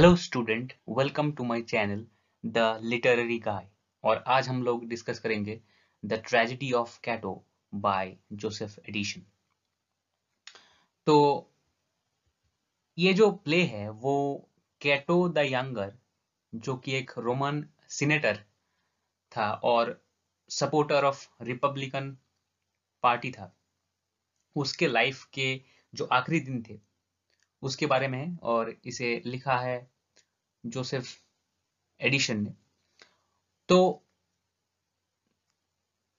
hello student welcome to my channel the literary guy और आज हम लोग डिस्कस करेंगे the tragedy of Cato by Joseph Addison तो ये जो प्ले है वो कैटो द यंगर जो कि एक रोमन सीनेटर था और सपोर्टर ऑफ रिपब्लिकन पार्टी था उसके लाइफ के जो आखिरी दिन थे उसके बारे में है और इसे लिखा है जोसेफ एडिशन ने तो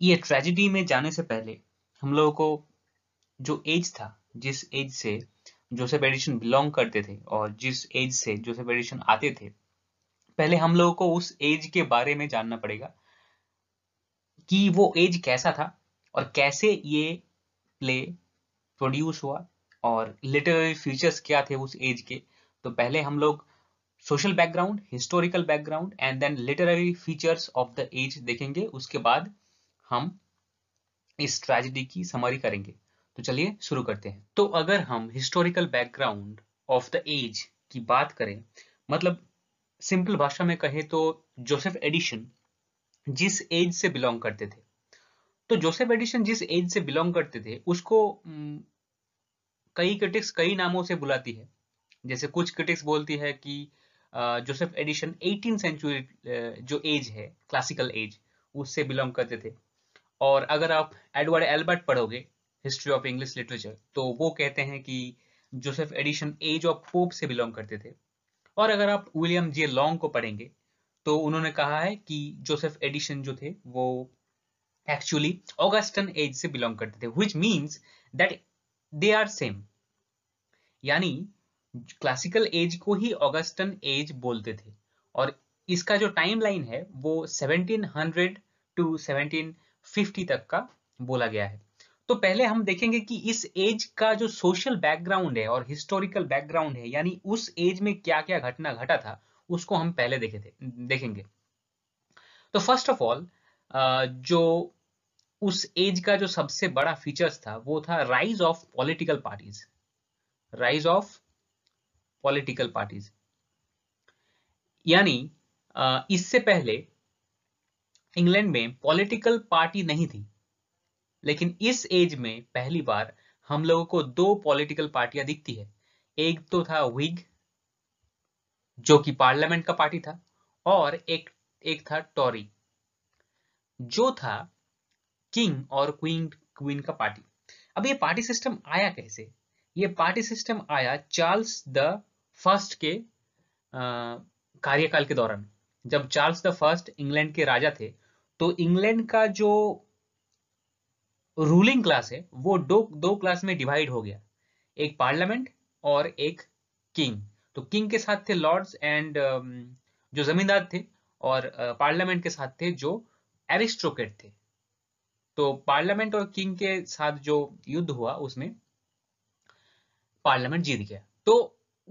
ये ट्रेजिडी में जाने से पहले हम लोगों को जो एज था जिस एज से जोसेफ एडिशन बिलोंग करते थे और जिस एज से जोसेफ एडिशन आते थे पहले हम लोगों को उस एज के बारे में जानना पड़ेगा कि वो एज कैसा था और कैसे ये प्ले प्रोड्यूस हुआ और लिटरेरी फीचर्स क्या थे उस एज के तो पहले हम लोग social background historical background and then literary features of the age देखेंगे उसके बाद हम इस ट्रेजिडी की समरी करेंगे तो चलिए शुरू करते हैं तो अगर हम historical background of the age की बात करें मतलब सिंपल भाषा में कहें तो जोसेफ एडिशन जिस एज से बिलोंग करते थे तो जोसेफ एडिशन जिस एज से बिलोंग करते थे उसको कई क्रिटिक्स कई नामों से बुलाती है जैसे कुछ क्रिटिक्स बोलती है कि जोसेफ एडिशन 18 सेंचुरी जो एज है क्लासिकल एज उससे बिलोंग करते थे और अगर आप एडवर्ड एल्बर्ट पढ़ोगे हिस्ट्री ऑफ इंग्लिश लिटरेचर तो वो कहते हैं कि Joseph Addison age of Pope से बिलोंग करते थे और अगर आप विलियम जे लॉन्ग को पढ़ेंगे तो उन्होंने कहा है कि जोसेफ एडिशन जो थे वो एक्चुअली ऑगस्टन एज से बिलोंग करते थे which means that they are same यानी क्लासिकल एज को ही ऑगस्टन एज बोलते थे और इसका जो टाइमलाइन है वो 1700 टू 1750 तक का बोला गया है तो पहले हम देखेंगे कि इस एज का जो सोशल बैकग्राउंड है और हिस्टोरिकल बैकग्राउंड है यानी उस एज में क्या क्या घटना घटा था उसको हम पहले देखे थे देखेंगे तो फर्स्ट ऑफ ऑल जो उस एज का जो सबसे बड़ा फीचर्स था वो था rise of political parties rise of political parties यानी इससे पहले इंग्लैंड में पॉलिटिकल पार्टी नहीं थी लेकिन इस एज में पहली बार हम लोगों को दो पॉलिटिकल पार्टियां दिखती है एक तो था विग जो कि पार्लियामेंट का पार्टी था और एक एक था टॉरी जो था किंग और क्वीन क्वीन का पार्टी अब ये पार्टी सिस्टम आया कैसे ये पार्टी सिस्टम आया चार्ल्स द फर्स्ट के कार्यकाल के दौरान जब चार्ल्स द फर्स्ट इंग्लैंड के राजा थे तो इंग्लैंड का जो रूलिंग क्लास है वो दो दो क्लास में डिवाइड हो गया एक पार्लियामेंट और एक किंग तो किंग के साथ थे लॉर्ड्स एंड जो जमींदार थे और पार्लियामेंट के साथ थे जो एरिस्ट्रोकेट थे तो पार्लियामेंट और किंग के साथ जो युद्ध हुआ उसमें पार्लियामेंट जीत गया तो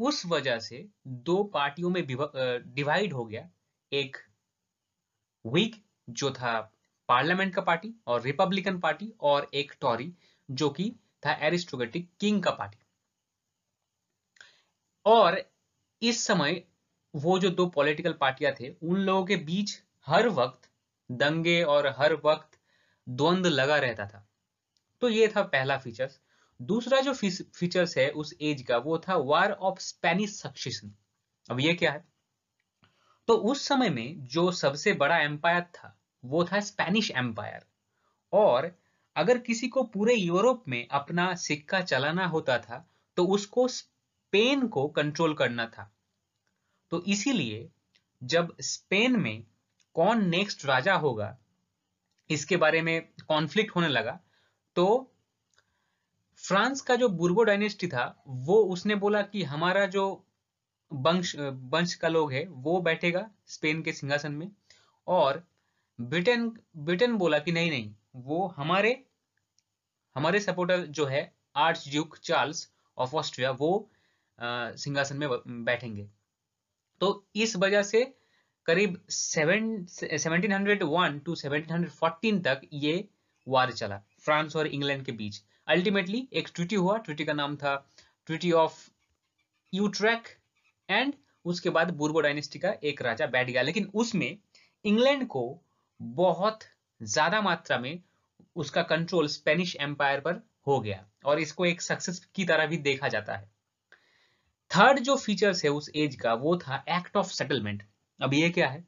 उस वजह से दो पार्टियों में डिवाइड हो गया एक वीक जो था पार्लियामेंट का पार्टी और रिपब्लिकन पार्टी और एक टॉरी जो कि था एरिस्टोक्रेटिक किंग का पार्टी और इस समय वो जो दो पॉलिटिकल पार्टियां थे उन लोगों के बीच हर वक्त दंगे और हर वक्त द्वंद लगा रहता था तो ये था पहला फीचर्स दूसरा जो फीचर्स है उस एज का वो था वार ऑफ स्पेनिश सक्सेशन अब ये क्या है तो उस समय में जो सबसे बड़ा एम्पायर था वो था स्पेनिश एम्पायर और अगर किसी को पूरे यूरोप में अपना सिक्का चलाना होता था तो उसको स्पेन को कंट्रोल करना था तो इसीलिए जब स्पेन में कौन नेक्स्ट राजा होगा इसके बारे में कॉन्फ्लिक्ट होने लगा तो फ्रांस का जो बुर्गो डायनेस्टी था वो उसने बोला कि हमारा जो वंश वंश का लोग है वो बैठेगा स्पेन के सिंहासन में और ब्रिटेन ब्रिटेन बोला कि नहीं नहीं वो हमारे हमारे सपोर्टर जो है archduke Charles of Austria वो सिंहासन में बैठेंगे तो इस वजह से करीब seven seventeen hundred one two seventeen hundred fourteen तक ये वार चला फ्रांस और इंग्लैंड के बीच अल्टीमेटली एक ट्रिटी हुआ ट्रिटी का नाम था ट्रिटी ऑफ यूट्रैक एंड उसके बाद बुर्बो डायनेस्टी का एक राजा बैठ गया लेकिन उसमें इंग्लैंड को बहुत ज्यादा मात्रा में उसका कंट्रोल स्पेनिश एम्पायर पर हो गया और इसको एक सक्सेस की तरह भी देखा जाता है थर्ड जो फीचर्स है उस एज का वो था एक्ट ऑफ सेटलमेंट अब ये क्या है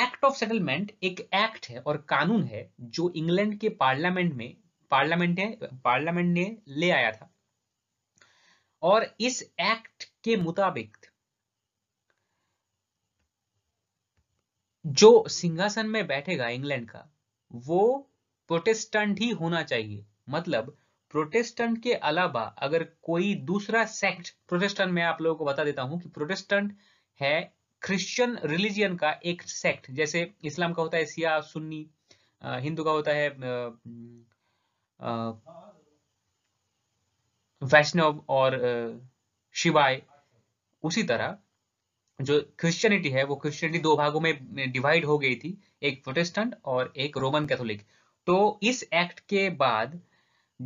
एक्ट ऑफ सेटलमेंट एक एक्ट है और कानून है जो इंग्लैंड के पार्लियामेंट में पार्लियामेंट ने पार्लियामेंट ने ले आया था और इस एक्ट के मुताबिक जो सिंहासन में बैठेगा इंग्लैंड का वो प्रोटेस्टेंट ही होना चाहिए मतलब प्रोटेस्टेंट के अलावा अगर कोई दूसरा सेक्ट प्रोटेस्टेंट में आप लोगों को बता देता हूं कि प्रोटेस्टेंट है क्रिश्चियन रिलीजियन का एक सेक्ट जैसे इस्लाम का होता है सिया सुन्नी हिंदू का होता है वैष्णव और शिवाय उसी तरह जो क्रिश्चियनिटी है वो क्रिश्चियनिटी दो भागों में डिवाइड हो गई थी एक प्रोटेस्टेंट और एक रोमन कैथोलिक तो इस एक्ट के बाद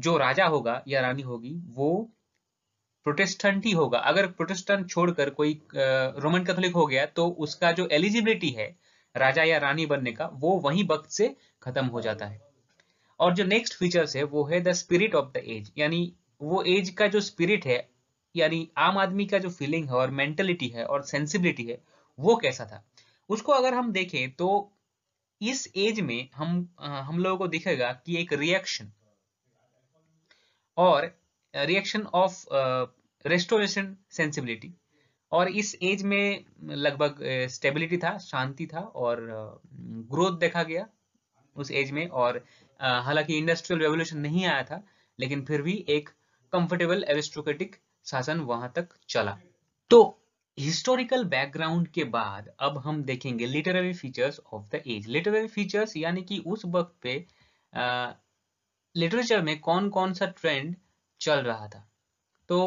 जो राजा होगा या रानी होगी वो प्रोटेस्टेंट ही होगा अगर प्रोटेस्टेंट छोड़कर कोई रोमन कैथोलिक हो गया तो उसका जो एलिजिबिलिटी है राजा या रानी बनने का वो वही वक्त से खत्म हो जाता है और जो नेक्स्ट फीचर्स है वो है the spirit of the age यानी वो एज का जो स्पिरिट है यानी आम आदमी का जो फीलिंग है और मेंटेलिटी है और सेंसिबिलिटी है वो कैसा था उसको अगर हम देखें तो इस एज में हम हम लोगों को दिखेगा कि एक रिएक्शन और रिएक्शन ऑफ रेस्टोरेशन सेंसिबिलिटी और इस एज में लगभग स्टेबिलिटी था शांति था और ग्रोथ देखा गया उस एज में और हालांकि इंडस्ट्रियल रेवोल्यूशन नहीं आया था लेकिन फिर भी एक कंफर्टेबल एरिस्टोक्रेटिक शासन वहां तक चला तो हिस्टोरिकल बैकग्राउंड के बाद अब हम देखेंगे literary features of the age literary features यानी कि उस वक्त पे लिटरेचर में कौन कौन सा ट्रेंड चल रहा था तो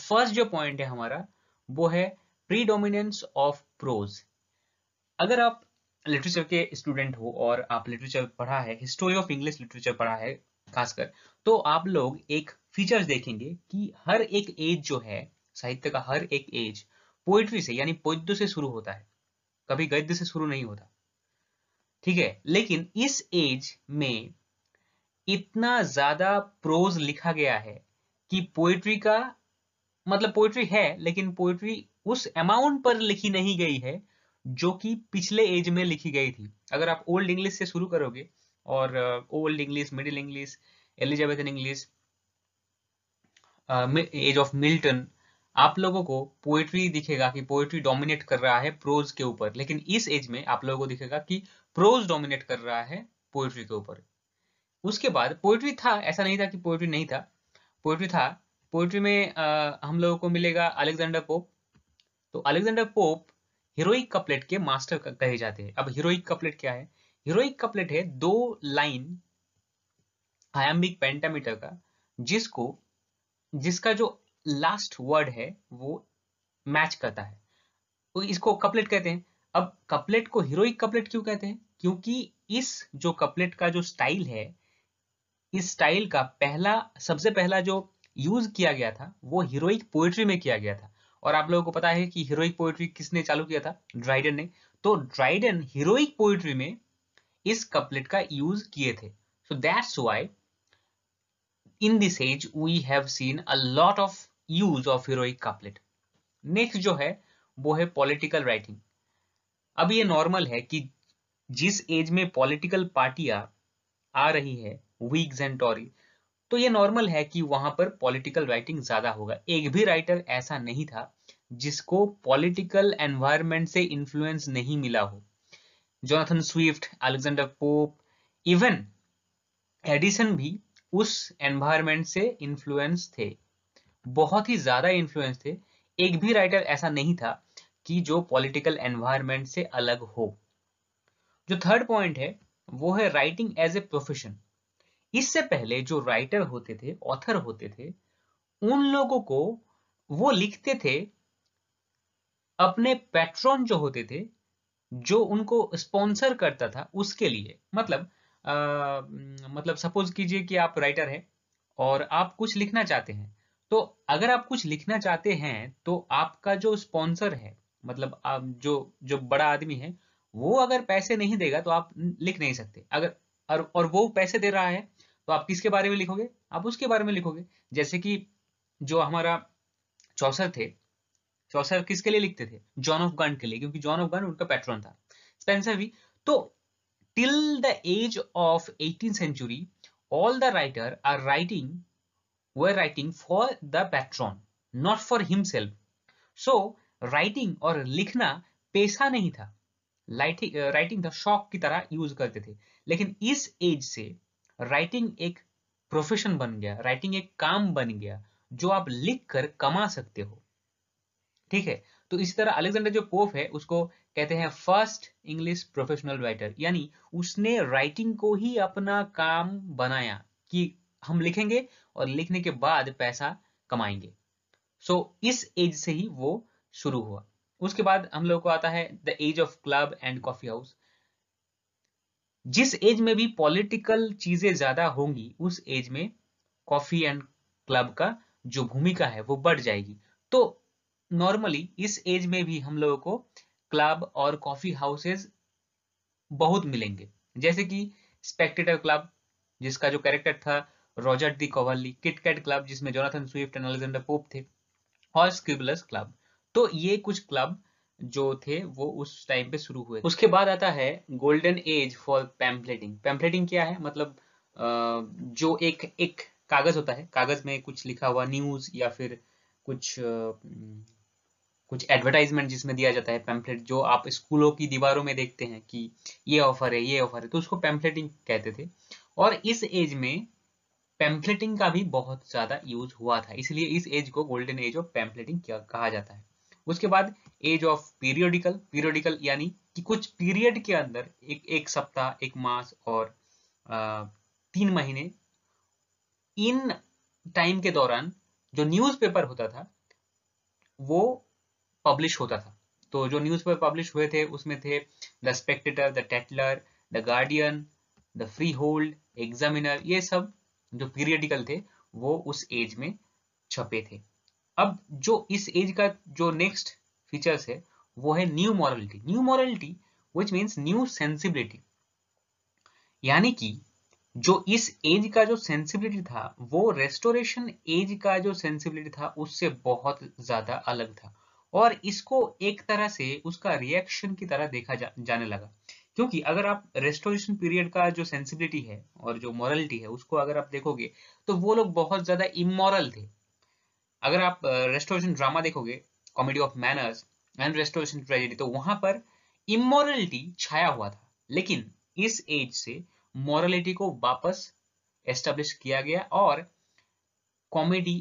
फर्स्ट जो पॉइंट है हमारा वो है प्रीडोमिनेंस ऑफ प्रोज अगर आप लिटरेचर के स्टूडेंट हो और आप लिटरेचर पढ़ा है हिस्टोरी ऑफ इंग्लिश लिटरेचर पढ़ा है खासकर तो आप लोग एक फीचर्स देखेंगे कि हर एक एज जो है साहित्य का हर एक एज पोइट्री से यानी पद्य से शुरू होता है कभी गद्य से शुरू नहीं होता ठीक है लेकिन इस एज में इतना ज्यादा प्रोज लिखा गया है कि पोइट्री का मतलब पोइट्री है लेकिन पोइट्री उस अमाउंट पर लिखी नहीं गई है जो कि पिछले एज में लिखी गई थी अगर आप ओल्ड इंग्लिश से शुरू करोगे और Old English Middle English Elizabethan English age of Milton आप लोगों को पोएट्री दिखेगा कि पोएट्री डोमिनेट कर रहा है प्रोज के ऊपर लेकिन इस एज में आप लोगों को दिखेगा कि प्रोज डोमिनेट कर रहा है पोएट्री के ऊपर उसके बाद पोएट्री था ऐसा नहीं था कि पोएट्री नहीं था पोएट्री था पोइट्री में आ, हम लोगों को मिलेगा अलेक्जेंडर पोप तो अलेक्जेंडर पोप हीरोइक कपलेट के मास्टर कहे जाते हैं अब हीरोइक कपलेट क्या है हीरोइक कपलेट है दो लाइन आयाम्बिक पेंटामीटर का जिसको जिसका जो लास्ट वर्ड है वो मैच करता है तो इसको कपलेट कहते हैं अब कपलेट को हीरोइक कपलेट क्यों कहते हैं क्योंकि इस जो कपलेट का जो स्टाइल है इस स्टाइल का पहला सबसे पहला जो यूज किया गया था वो हीरोइक पोएट्री में किया गया था और आप लोगों को पता है कि हीरोइक पोएट्री किसने चालू किया था ड्राइडन ने तो ड्राइडन हीरोइक पोएट्री में इस कपलेट का यूज किए थे so that's why in this age we have seen a lot of use of heroic couplet next जो है वो है पॉलिटिकल राइटिंग अब ये नॉर्मल है कि जिस एज में पॉलिटिकल पार्टियां आ रही है वीग्स एंड टॉरी तो ये नॉर्मल है कि वहां पर पॉलिटिकल राइटिंग ज्यादा होगा एक भी राइटर ऐसा नहीं था जिसको पॉलिटिकल एनवायरमेंट से इन्फ्लुएंस नहीं मिला हो Jonathan Swift Alexander Pope even Addison भी उस एनवायरमेंट से इन्फ्लुएंस थे बहुत ही ज्यादा इन्फ्लुएंस थे एक भी राइटर ऐसा नहीं था कि जो पॉलिटिकल एनवायरमेंट से अलग हो जो थर्ड पॉइंट है वो है राइटिंग एज ए प्रोफेशन इससे पहले जो राइटर होते थे ऑथर होते थे उन लोगों को वो लिखते थे अपने पैट्रॉन जो होते थे जो उनको स्पॉन्सर करता था उसके लिए मतलब आ, मतलब सपोज कीजिए कि आप राइटर हैं और आप कुछ लिखना चाहते हैं तो अगर आप कुछ लिखना चाहते हैं तो आपका जो स्पॉन्सर है मतलब आप जो जो बड़ा आदमी है वो अगर पैसे नहीं देगा तो आप लिख नहीं सकते अगर और, और वो पैसे दे रहा है तो आप किसके बारे में लिखोगे आप उसके बारे में लिखोगे जैसे कि जो हमारा चौसर थे चौसर किसके लिए लिखते थे जॉन ऑफ गन के लिए क्योंकि जॉन ऑफ गन उनका पैट्रन था स्पेंसर भी तो till the age of 18th century all the writer are writing were for for the patron not for himself so writing और लिखना पेशा नहीं था राइटिंग था शौक की तरह यूज करते थे लेकिन इस एज से राइटिंग एक प्रोफेशन बन गया राइटिंग एक काम बन गया जो आप लिख कर कमा सकते हो ठीक है तो इसी तरह अलेक्जेंडर जो पोप है उसको कहते हैं फर्स्ट इंग्लिश प्रोफेशनल राइटर यानी उसने राइटिंग को ही अपना काम बनाया कि हम लिखेंगे और लिखने के बाद पैसा कमाएंगे सो so, इस एज से ही वो शुरू हुआ उसके बाद हम लोग को आता है the age of club and coffee house जिस एज में भी पॉलिटिकल चीजें ज्यादा होंगी उस एज में कॉफी एंड क्लब का जो भूमिका है वो बढ़ जाएगी तो नॉर्मली इस एज में भी हम लोगों को क्लब और कॉफी हाउसेज बहुत मिलेंगे जैसे कि स्पेक्टेटर क्लब जिसका जो कैरेक्टर था Roger de Coverley Kit Cat club जिसमें Jonathan Swift and Alexander Pope थे और स्क्रिबलस क्लब तो ये कुछ क्लब जो थे वो उस टाइम पे शुरू हुए उसके बाद आता है golden age for pamphleteering pamphleteering क्या है मतलब जो एक एक कागज होता है कागज में कुछ लिखा हुआ न्यूज या फिर कुछ कुछ एडवर्टाइजमेंट जिसमें दिया जाता है पैम्फलेट जो आप स्कूलों की दीवारों में देखते हैं कि ये ऑफर है ये ऑफर है तो उसको पैम्फलेटिंग कहते थे और इस एज में पैम्फलेटिंग का भी बहुत ज्यादा यूज हुआ था इसलिए इस एज को गोल्डन एज ऑफ पैम्फलेटिंग कहा जाता है उसके बाद एज ऑफ पीरियोडिकल पीरियोडिकल यानी कि कुछ पीरियड के अंदर एक एक सप्ताह एक मास और तीन महीने इन टाइम के दौरान जो न्यूज़पेपर होता था वो पब्लिश होता था तो जो न्यूज़पेपर पब्लिश हुए थे उसमें थे the Spectator the Tatler the Guardian the Freeholder Examiner ये सब जो पीरियडिकल थे वो उस एज में छपे थे अब जो इस एज का जो नेक्स्ट फीचर्स है वो है new morality new morality which means new sensibility यानी कि जो इस एज का जो सेंसिबिलिटी था वो रेस्टोरेशन एज का जो सेंसिबिलिटी था उससे बहुत ज्यादा अलग था और इसको एक तरह से उसका रिएक्शन की तरह देखा जा, जाने लगा क्योंकि अगर आप रेस्टोरेशन पीरियड का जो सेंसिबिलिटी है और जो मॉरलिटी है उसको अगर आप देखोगे तो वो लोग बहुत ज्यादा इमोरल थे अगर आप रेस्टोरेशन ड्रामा देखोगे comedy of manners and restoration tragedy तो वहां पर इमोरलिटी छाया हुआ था लेकिन इस एज से मॉरलिटी को वापस एस्टेब्लिश किया गया और कॉमेडी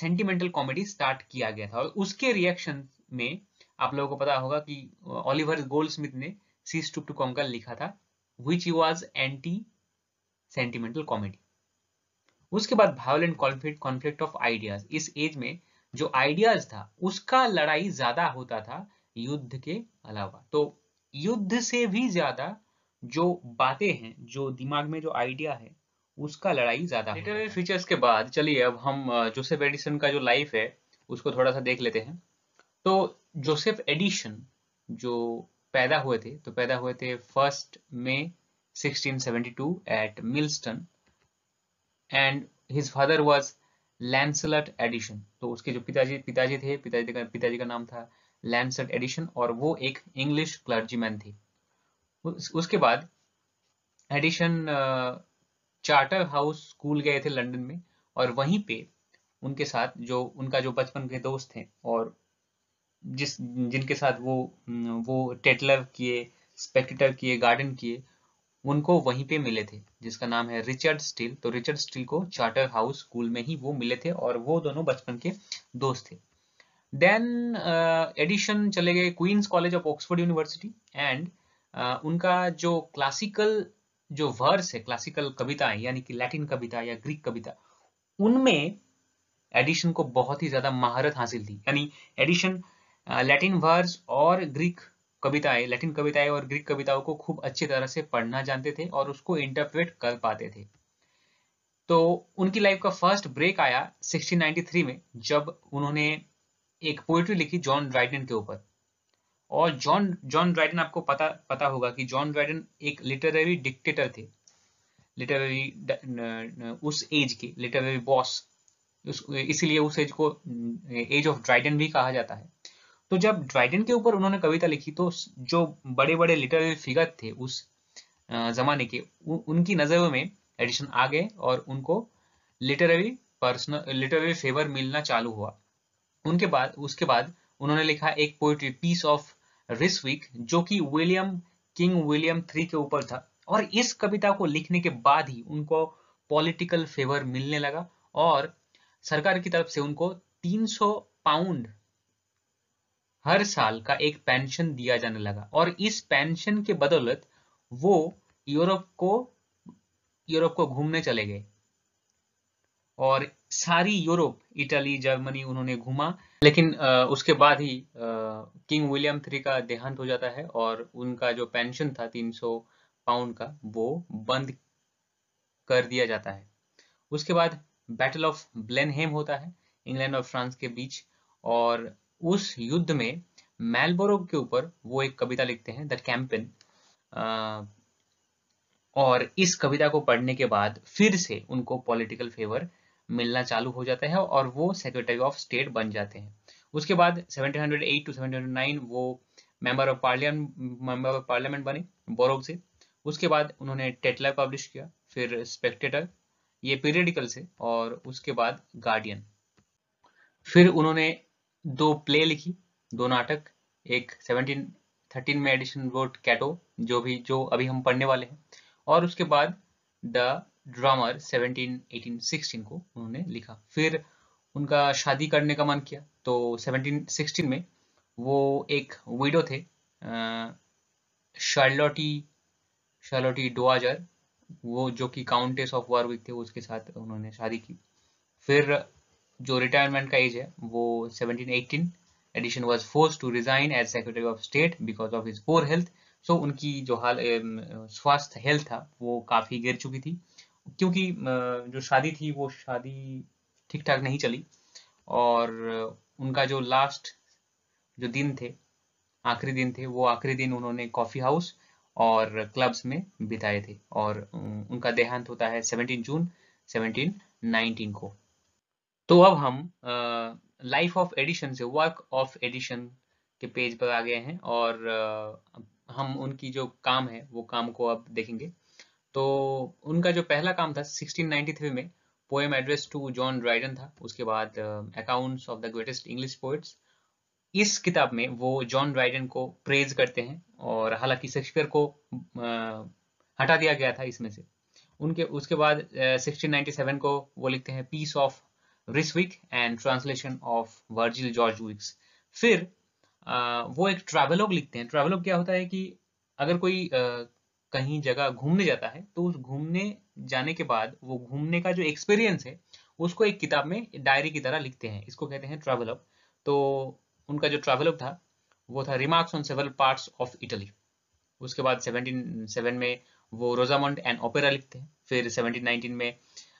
सेंटिमेंटल कॉमेडी स्टार्ट किया गया था और उसके रिएक्शन में आप लोगों को पता होगा कि ऑलिवर गोल्ड स्मिथ ने सीज टू टू कॉम का लिखा था which was anti sentimental comedy उसके बाद violent conflict conflict of ideas इस एज में जो आइडियाज था उसका लड़ाई ज्यादा होता था युद्ध के अलावा तो युद्ध से भी ज्यादा जो बातें हैं जो दिमाग में जो आइडिया है उसका लड़ाई ज्यादा लिटरेरी फीचर्स के बाद चलिए अब हम जोसेफ एडिसन का जो लाइफ है उसको थोड़ा सा देख लेते हैं तो जोसेफ एडिशन जो पैदा हुए थे तो पैदा हुए थे first May 1672 at Milston and his father was Lancelot Addison तो उसके जो पिताजी पिताजी थे पिताजी का पिताजी का नाम था लैंसलट एडिशन और वो एक इंग्लिश क्लर्जीमैन थे उस, उसके बाद एडिशन चार्टर हाउस स्कूल गए थे लंदन में और वहीं पे उनके साथ जो उनका जो बचपन के दोस्त थे और जिस जिनके साथ वो वो टेटलर किए स्पेक्टेटर किए गार्डन किए उनको वहीं पे मिले थे जिसका नाम है रिचर्ड स्टील तो रिचर्ड स्टील को चार्टर हाउस स्कूल में ही वो मिले थे और वो दोनों बचपन के दोस्त थे देन एडिशन uh, चले गए Queen's College of Oxford University and उनका जो क्लासिकल जो वर्स है क्लासिकल कविता है यानी कि लैटिन कविता या ग्रीक कविता उनमें एडिशन को बहुत ही ज्यादा महारत हासिल थी यानी एडिशन लैटिन वर्स और ग्रीक कविताएं लैटिन कविताएं और ग्रीक कविताओं को खूब अच्छी तरह से पढ़ना जानते थे और उसको इंटरप्रेट कर पाते थे तो उनकी लाइफ का फर्स्ट ब्रेक आया 1693 में जब उन्होंने एक पोइट्री लिखी जॉन ड्राइडन के ऊपर और जॉन जॉन ड्राइडन आपको पता पता होगा कि जॉन ड्राइडन एक लिटररी डिक्टेटर थे लिटररी uh, उस एज के लिटररी बॉस इसीलिए उस एज को एज ऑफ ड्राइडन भी कहा जाता है तो जब ड्राइडन के ऊपर उन्होंने कविता लिखी तो जो बड़े बड़े लिटरेरी फिगर थे उस जमाने के उ, उनकी नज़रों में एडिशन आ गए और उनको लिटरेरी पर्सनल लिटरेरी फेवर मिलना चालू हुआ उनके बाद उसके बाद उन्होंने लिखा एक पोइट्री पीस ऑफ रिसविक जो कि विलियम किंग विलियम थ्री के ऊपर था और इस कविता को लिखने के बाद ही उनको पॉलिटिकल फेवर मिलने लगा और सरकार की तरफ से उनको 300 पाउंड हर साल का एक पेंशन दिया जाने लगा और इस पेंशन के बदौलत वो यूरोप को यूरोप को घूमने चले गए और सारी यूरोप इटली जर्मनी उन्होंने घूमा लेकिन उसके बाद ही किंग विलियम थ्री का देहांत हो जाता है और उनका जो पेंशन था 300 पाउंड का वो बंद कर दिया जाता है उसके बाद बैटल ऑफ ब्लेनहेम होता है इंग्लैंड और फ्रांस के बीच और उस युद्ध में मेलबोरो के ऊपर वो एक कविता लिखते हैं द कैंपेन और इस कविता को पढ़ने के बाद फिर से उनको पॉलिटिकल फेवर मिलना चालू हो जाता है और वो सेक्रेटरी ऑफ स्टेट बन जाते हैं उसके बाद 1708 टू 1709 वो member of parliament member of parliament बने बोरोग से उसके बाद उन्होंने टेटलर पब्लिश किया फिर स्पेक्टेटर ये पीरियडिकल से और उसके बाद गार्डियन फिर उन्होंने दो प्ले लिखी दो नाटक एक 1713 में एडिशन वोट कैटो जो भी जो अभी हम पढ़ने वाले हैं और उसके बाद द ड्रामर 17 18 16 को उन्होंने लिखा फिर उनका शादी करने का मन किया तो 1716 में वो एक विडो थे शार्लोटी शार्लोटी डोआजर वो जो कि काउंटेस ऑफ वार्विक थे उसके साथ उन्होंने शादी की फिर जो रिटायरमेंट का एज है वो 1718 Addison was force to resign as secretary of state because of his poor health so उनकी जो हाल स्वास्थ्य हेल्थ था वो काफ़ी गिर चुकी थी क्योंकि जो शादी थी वो शादी ठीक ठाक नहीं चली और उनका जो लास्ट जो दिन थे आखिरी दिन थे वो आखिरी दिन उन्होंने कॉफ़ी हाउस और क्लब्स में बिताए थे और उनका देहांत होता है 17 जून 1719 को तो अब हम लाइफ ऑफ एडिशन से वर्क ऑफ एडिशन के पेज पर आ गए हैं और आ, हम उनकी जो काम है वो काम को अब देखेंगे तो उनका जो पहला काम था 1693 में poem address to John Dryden था उसके बाद accounts of the greatest English poets इस किताब में वो जॉन ड्राइडन को प्रेज करते हैं और हालांकि शेक्सपियर को आ, हटा दिया गया था इसमें से उनके उसके बाद uh, 1697 को वो लिखते हैं peace of Ryswick and translation of Virgil Georgics फिर आ, वो एक ट्रेवलॉग लिखते हैं ट्रेवलॉग क्या होता है कि अगर कोई आ, कहीं जगह घूमने जाता है तो उस घूमने जाने के बाद वो घूमने का जो एक्सपीरियंस है उसको एक किताब में डायरी की तरह लिखते हैं इसको कहते हैं ट्रेवलॉग तो उनका जो ट्रेवलॉग था वो था remarks on several parts of Italy उसके बाद 1707 में वो रोजामंड एंड ओपेरा लिखते हैं फिर 1719 में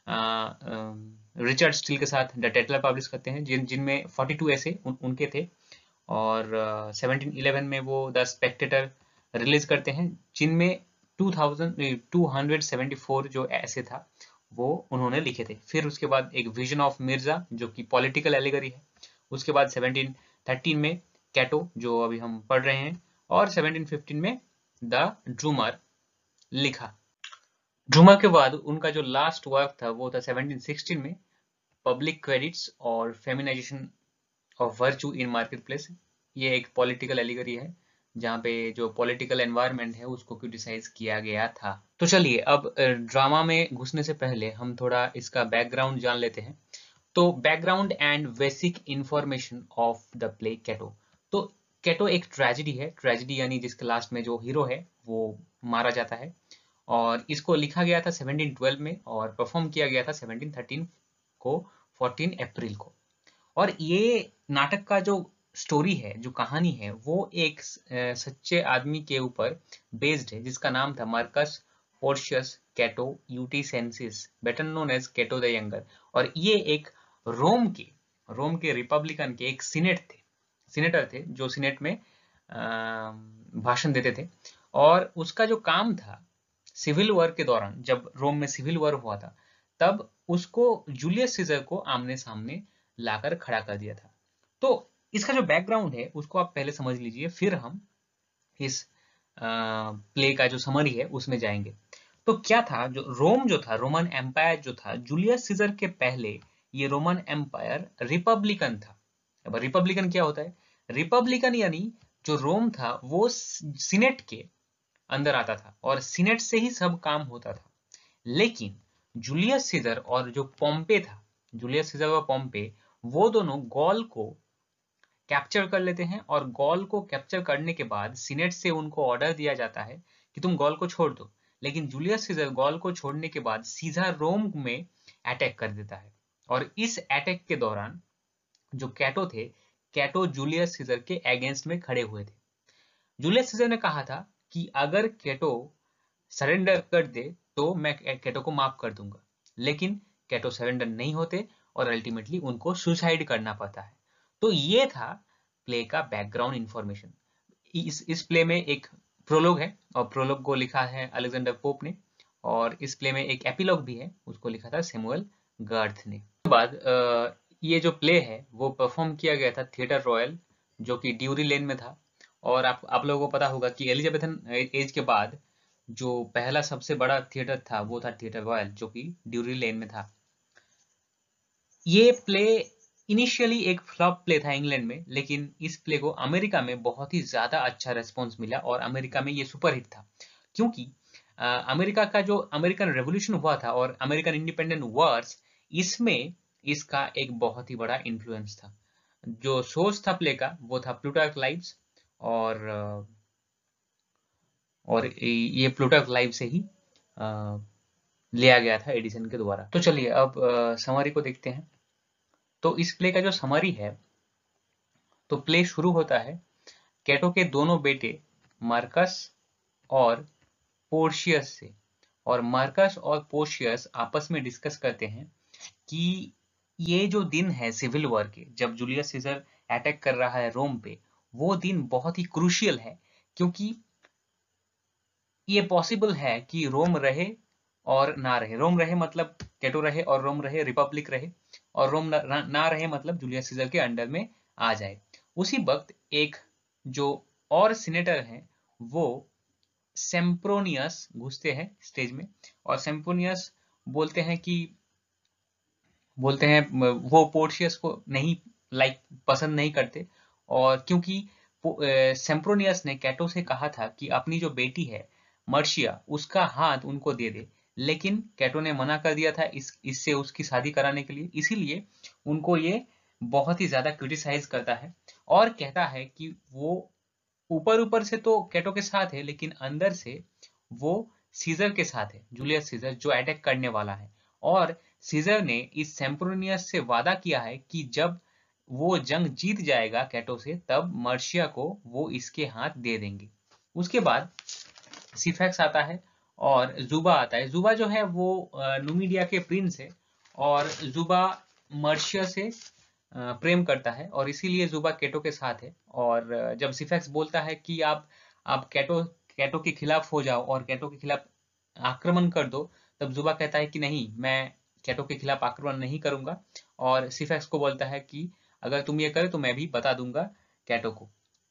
आ, आ, रिचर्ड स्टील के साथ द टेटलर पब्लिश करते हैं जिन जिनमें 42 ऐसे उन, उनके थे और सेवनटीन uh, इलेवन में वो द स्पेक्टेटर रिलीज करते हैं जिनमें 2274 जो ऐसे था वो उन्होंने लिखे थे फिर उसके बाद एक विजन ऑफ मिर्जा जो कि पॉलिटिकल एलिगरी है उसके बाद 1713 में कैटो जो अभी हम पढ़ रहे हैं और 1715 में द ड्रूमर लिखा ड्रूमा के बाद उनका जो लास्ट वर्क था वो था 1716 में पब्लिक क्रेडिट्स और feminisation of virtue in market place ये एक पॉलिटिकल एलिगरी है जहाँ पे जो पॉलिटिकल एनवायरनमेंट है उसको क्रिटिसाइज किया गया था तो चलिए अब ड्रामा में घुसने से पहले हम थोड़ा इसका बैकग्राउंड जान लेते हैं तो background and basic information of the play Cato तो कैटो एक ट्रेजिडी है ट्रेजिडी यानी जिसके लास्ट में जो हीरो है वो मारा जाता है और इसको लिखा गया था 1712 में और परफॉर्म किया गया था 1713 को 14 अप्रैल को और ये नाटक का जो स्टोरी है जो कहानी है वो एक सच्चे आदमी के ऊपर बेस्ड है जिसका नाम था Marcus Porcius Cato Uticensis better known as Cato the younger और ये एक रोम के रोम के रिपब्लिकन के एक सीनेट थे सीनेटर थे जो सीनेट में भाषण देते थे और उसका जो काम था सिविल वॉर के दौरान जब रोम में सिविल वॉर हुआ था तब उसको जूलियस सीजर को आमने सामने लाकर खड़ा कर दिया था तो इसका जो बैकग्राउंड है उसको आप पहले समझ लीजिए फिर हम इस प्ले का जो समरी है उसमें जाएंगे तो क्या था जो रोम जो था रोमन एम्पायर जो था जूलियस सीजर के पहले ये रोमन एम्पायर रिपब्लिकन था अब रिपब्लिकन क्या होता है रिपब्लिकन यानी जो रोम था वो सीनेट के अंदर आता था और सीनेट से ही सब काम होता था लेकिन जूलियस सीजर और जो पॉम्पे था जूलियस सीजर और पॉम्पे वो दोनों गॉल को कैप्चर कर लेते हैं और गॉल को कैप्चर करने के बाद सीनेट से उनको ऑर्डर दिया जाता है कि तुम गॉल को छोड़ दो लेकिन जूलियस सीजर गॉल को छोड़ने के बाद सीधा रोम में अटैक कर देता है और इस अटैक के दौरान जो कैटो थे कैटो जूलियस सीजर के अगेंस्ट में खड़े हुए थे जूलियस सीजर ने कहा था कि अगर केटो सरेंडर कर दे तो मैं केटो को माफ कर दूंगा लेकिन केटो सरेंडर नहीं होते और अल्टीमेटली उनको सुसाइड करना पड़ता है तो ये था प्ले का बैकग्राउंड इंफॉर्मेशन इस इस प्ले में एक प्रोलॉग है और प्रोलॉग को लिखा है अलेक्जेंडर पोप ने और इस प्ले में एक एपिलॉग भी है उसको लिखा था सेमुअल गर्थ ने तो बाद ये जो प्ले है वो परफॉर्म किया गया था थिएटर रॉयल जो कि ड्यूरी लेन में था और आप आप लोगों को पता होगा कि एलिजाबेथन एज के बाद जो पहला सबसे बड़ा थिएटर था वो था थिएटर रॉयल जो कि ड्यूरी लेन में था ये प्ले इनिशियली एक फ्लॉप प्ले था इंग्लैंड में लेकिन इस प्ले को अमेरिका में बहुत ही ज्यादा अच्छा रेस्पॉन्स मिला और अमेरिका में ये सुपरहिट था क्योंकि आ, अमेरिका का जो अमेरिकन रेवोल्यूशन हुआ था और अमेरिकन इंडिपेंडेंट वर्स इसमें इसका एक बहुत ही बड़ा इन्फ्लुएंस था जो सोर्स था प्ले का वो था प्लूटार्क लाइव्स और और ये प्लूटक लाइव से ही आ, लिया गया था एडिसन के द्वारा तो चलिए अब समरी को देखते हैं तो इस प्ले का जो समरी है तो प्ले शुरू होता है कैटो के दोनों बेटे मार्कस और पोर्शियस से और मार्कस और पोर्शियस आपस में डिस्कस करते हैं कि ये जो दिन है सिविल वॉर के जब जूलियस सीजर अटैक कर रहा है रोम पे वो दिन बहुत ही क्रूशियल है क्योंकि ये पॉसिबल है कि रोम रहे और ना रहे रोम रहे मतलब कैटो रहे और रोम रहे रिपब्लिक रहे और रोम ना, ना रहे मतलब जूलियस सीजर के अंडर में आ जाए उसी वक्त एक जो और सीनेटर है वो सेम्प्रोनियस घुसते हैं स्टेज में और सेम्प्रोनियस बोलते हैं कि बोलते हैं वो पोर्शियस को नहीं लाइक पसंद नहीं करते और क्योंकि सेम्प्रोनियस ने कैटो से कहा था कि अपनी जो बेटी है मर्शिया उसका हाथ उनको दे दे लेकिन कैटो ने मना कर दिया था इस इससे उसकी शादी कराने के लिए इसीलिए उनको ये बहुत ही ज्यादा क्रिटिसाइज करता है और कहता है कि वो ऊपर ऊपर से तो कैटो के साथ है लेकिन अंदर से वो सीजर के साथ है जूलियस सीजर जो अटैक करने वाला है और सीजर ने इस सेम्प्रोनियस से वादा किया है कि जब वो जंग जीत जाएगा कैटो से तब मर्शिया को वो इसके हाथ दे देंगे उसके बाद सिफेक्स आता है और जुबा आता है जुबा जो है वो नुमीडिया के प्रिंस है और जुबा मर्शिया से प्रेम करता है और इसीलिए जुबा कैटो के साथ है और जब सिफेक्स बोलता है कि आप आप कैटो कैटो के खिलाफ हो जाओ और कैटो के खिलाफ आक्रमण कर दो तब जुबा कहता है कि नहीं मैं कैटो के खिलाफ आक्रमण नहीं करूंगा और सिफेक्स को बोलता है कि अगर तुम ये करे तो मैं भी बता दूंगा कैटो को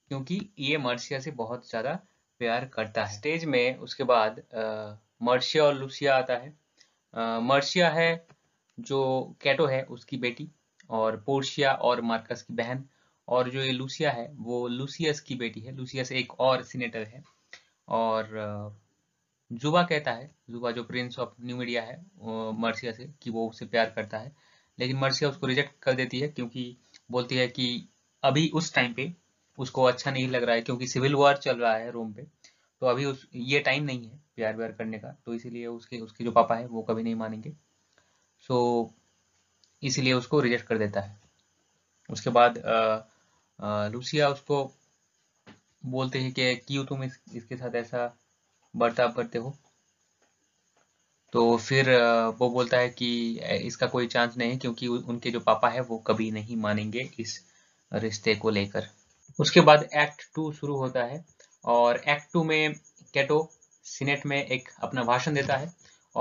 क्योंकि ये मर्सिया से बहुत ज़्यादा प्यार करता है स्टेज में उसके बाद मर्सिया और लुसिया आता है मर्सिया है जो कैटो है उसकी बेटी और पोर्शिया और मार्कस की बहन और जो ये लूसिया है वो लूसियस की बेटी है लुसियस एक और सीनेटर है और जुबा कहता है जुबा जो प्रिंस ऑफ न्यू मीडिया है मर्सिया से कि वो उससे प्यार करता है लेकिन मर्सिया उसको रिजेक्ट कर देती है क्योंकि बोलती है कि अभी उस टाइम पे उसको अच्छा नहीं लग रहा है क्योंकि सिविल वॉर चल रहा है रोम पे तो अभी उस ये टाइम नहीं है प्यार व्यार करने का तो इसीलिए उसके उसके जो पापा है वो कभी नहीं मानेंगे सो so, इसीलिए उसको रिजेक्ट कर देता है उसके बाद आ, आ, लुसिया उसको बोलते हैं कि क्यों तुम इस, इसके साथ ऐसा बर्ताव करते हो तो फिर वो बोलता है कि इसका कोई चांस नहीं क्योंकि उनके जो पापा है वो कभी नहीं मानेंगे इस रिश्ते को लेकर उसके बाद एक्ट टू शुरू होता है और एक्ट टू में कैटो सीनेट में एक अपना भाषण देता है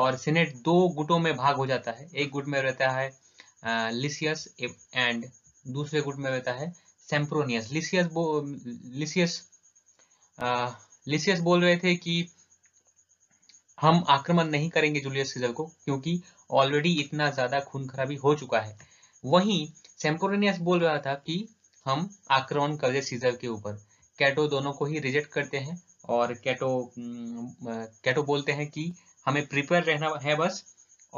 और सीनेट दो गुटों में भाग हो जाता है एक गुट में रहता है लिसियस एंड दूसरे गुट में रहता है सेम्प्रोनियस लिसियस लिसियस लिसियस बोल रहे थे कि हम आक्रमण नहीं करेंगे जूलियस सीजर को क्योंकि ऑलरेडी इतना ज्यादा खून खराबी हो चुका है वहीं सेम्पोरेनियस बोल रहा था कि हम आक्रमण कर दे सीजर के ऊपर कैटो दोनों को ही रिजेक्ट करते हैं और कैटो कैटो बोलते हैं कि हमें प्रिपेयर रहना है बस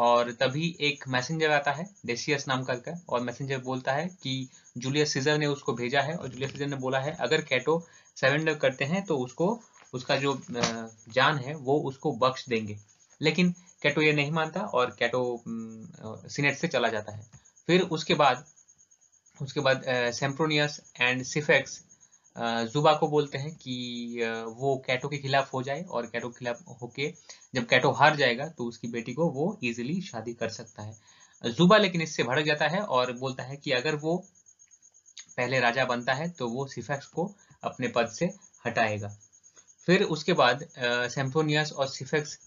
और तभी एक मैसेंजर आता है डेसियस नाम करके और मैसेंजर बोलता है कि जूलियस सीजर ने उसको भेजा है और जूलियस सीजर ने बोला है अगर कैटो सरेंडर करते हैं तो उसको उसका जो जान है वो उसको बख्श देंगे लेकिन कैटो ये नहीं मानता और कैटो सीनेट से चला जाता है फिर उसके बाद उसके बाद सेम्प्रोनियस एंड सिफेक्स जुबा को बोलते हैं कि वो कैटो के खिलाफ हो जाए और कैटो के खिलाफ होके जब कैटो हार जाएगा तो उसकी बेटी को वो इजिली शादी कर सकता है जुबा लेकिन इससे भड़क जाता है और बोलता है कि अगर वो पहले राजा बनता है तो वो सिफेक्स को अपने पद से हटाएगा फिर उसके बाद सेम्फोनियस और सिफेक्स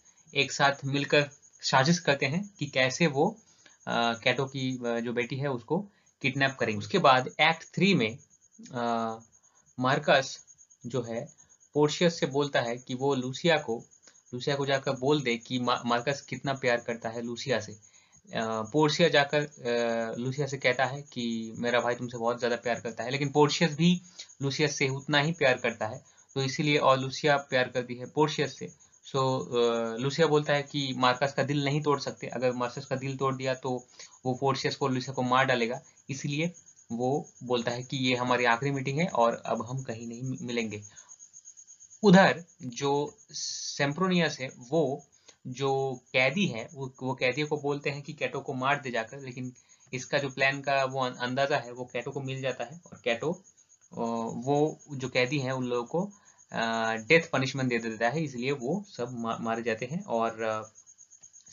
एक साथ मिलकर साजिश करते हैं कि कैसे वो आ, कैटो की जो बेटी है उसको किडनैप करेंगे उसके बाद एक्ट थ्री में आ, मार्कस जो है पोर्शियस से बोलता है कि वो लूसिया को लूसिया को जाकर बोल दे कि मा, मार्कस कितना प्यार करता है लूसिया से पोर्शिया जाकर लूसिया से कहता है कि मेरा भाई तुमसे बहुत ज़्यादा प्यार करता है लेकिन पोर्शियस भी लूसियस से उतना ही प्यार करता है तो इसीलिए और लुसिया प्यार करती है पोर्शियस से सो लुसिया बोलता है कि मार्कस का दिल नहीं तोड़ सकते अगर मार्कस का दिल तोड़ दिया तो वो पोर्शियस को लुसिया को मार डालेगा इसलिए वो बोलता है कि ये हमारी आखिरी मीटिंग है और अब हम कहीं नहीं मिलेंगे उधर जो सेम्प्रोनियस है वो जो कैदी है वो वो कैदियों को बोलते हैं कि कैटो को मार दे जाकर लेकिन इसका जो प्लान का वो अं-, अंदाजा है वो कैटो को मिल जाता है और कैटो वो जो कैदी है उन लोगों को डेथ पनिशमेंट दे देता है इसलिए वो सब मारे जाते हैं और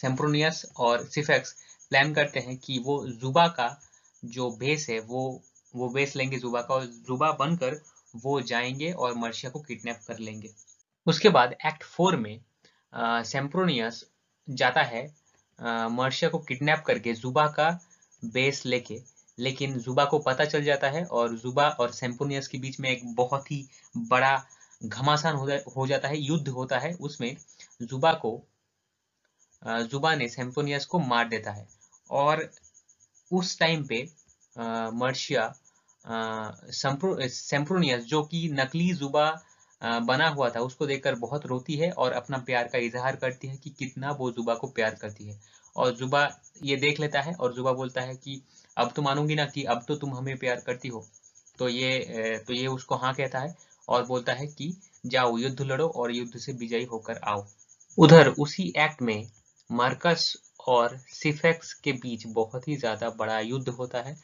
सेम्प्रोनियस और सिफेक्स प्लान करते हैं कि वो जुबा का जो बेस है वो वो बेस लेंगे जुबा का और जुबा बनकर वो जाएंगे और मर्शिया को किडनैप कर लेंगे उसके बाद एक्ट फोर में सेम्प्रोनियस जाता है मर्शिया को किडनैप करके जुबा का बेस लेके लेकिन जुबा को पता चल जाता है और जुबा और सेम्प्रोनियस के बीच में एक बहुत ही बड़ा घमासान हो, जाता है युद्ध होता है उसमें जुबा को जुबा ने सेम्फोनियस को मार देता है और उस टाइम पे मर्शिया सेम्प्रोनियस जो कि नकली जुबा बना हुआ था उसको देखकर बहुत रोती है और अपना प्यार का इजहार करती है कि कितना वो जुबा को प्यार करती है और जुबा ये देख लेता है और जुबा बोलता है कि अब तो मानूंगी ना कि अब तो तुम हमें प्यार करती हो तो ये तो ये उसको हाँ कहता है और बोलता है कि जाओ युद्ध लड़ो और युद्ध से विजयी होकर आओ उधर उसी एक्ट में मार्कस और सिफेक्स के बीच बहुत ही ज्यादा बड़ा युद्ध होता है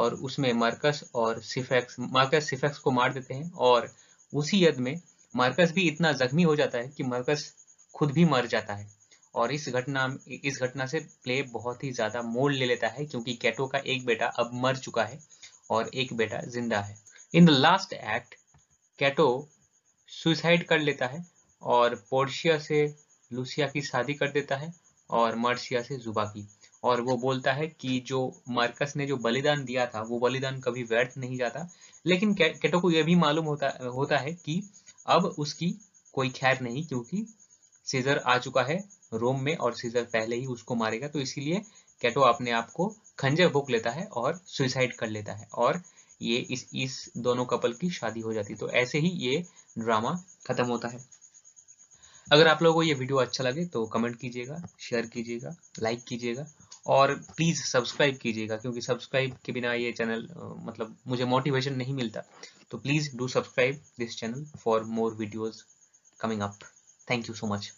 और उसमें मार्कस और सिफेक्स मार्कस सिफेक्स को मार देते हैं और उसी युद्ध में मार्कस भी इतना जख्मी हो जाता है कि मार्कस खुद भी मर जाता है और इस घटना इस घटना से प्ले बहुत ही ज्यादा मोड़ ले लेता है क्योंकि कैटो का एक बेटा अब मर चुका है और एक बेटा जिंदा है in the last act Cato suicide कर लेता है और पोर्शिया से लुसिया की शादी कर देता है और मर्सिया से जुबा की और वो बोलता है कि जो मार्कस ने जो बलिदान दिया था वो बलिदान कभी व्यर्थ नहीं जाता लेकिन कैटो को यह भी मालूम होता होता है कि अब उसकी कोई खैर नहीं क्योंकि सीजर आ चुका है रोम में और सीजर पहले ही उसको मारेगा तो इसीलिए कैटो अपने आप को खंजर भूक लेता है और सुसाइड कर लेता है और ये इस इस दोनों कपल की शादी हो जाती तो ऐसे ही ये ड्रामा खत्म होता है अगर आप लोगों को ये वीडियो अच्छा लगे तो कमेंट कीजिएगा शेयर कीजिएगा लाइक कीजिएगा और प्लीज़ सब्सक्राइब कीजिएगा क्योंकि सब्सक्राइब के बिना ये चैनल मतलब मुझे मोटिवेशन नहीं मिलता तो please do subscribe this channel for more videos coming up thank you so much